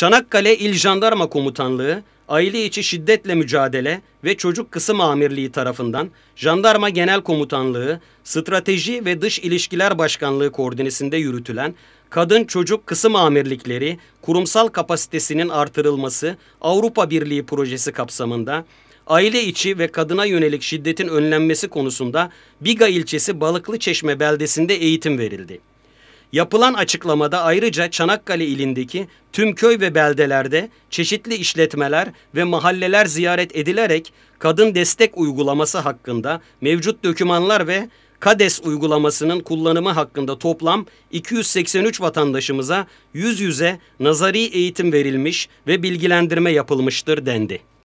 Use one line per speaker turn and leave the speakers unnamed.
Çanakkale İl Jandarma Komutanlığı, Aile içi Şiddetle Mücadele ve Çocuk Kısım Amirliği tarafından Jandarma Genel Komutanlığı, Strateji ve Dış İlişkiler Başkanlığı koordinesinde yürütülen Kadın Çocuk Kısım Amirlikleri kurumsal kapasitesinin artırılması Avrupa Birliği projesi kapsamında aile içi ve kadına yönelik şiddetin önlenmesi konusunda Biga ilçesi Balıklı Çeşme beldesinde eğitim verildi. Yapılan açıklamada ayrıca Çanakkale ilindeki tüm köy ve beldelerde çeşitli işletmeler ve mahalleler ziyaret edilerek kadın destek uygulaması hakkında mevcut dokümanlar ve KADES uygulamasının kullanımı hakkında toplam 283 vatandaşımıza yüz yüze nazari eğitim verilmiş ve bilgilendirme yapılmıştır dendi.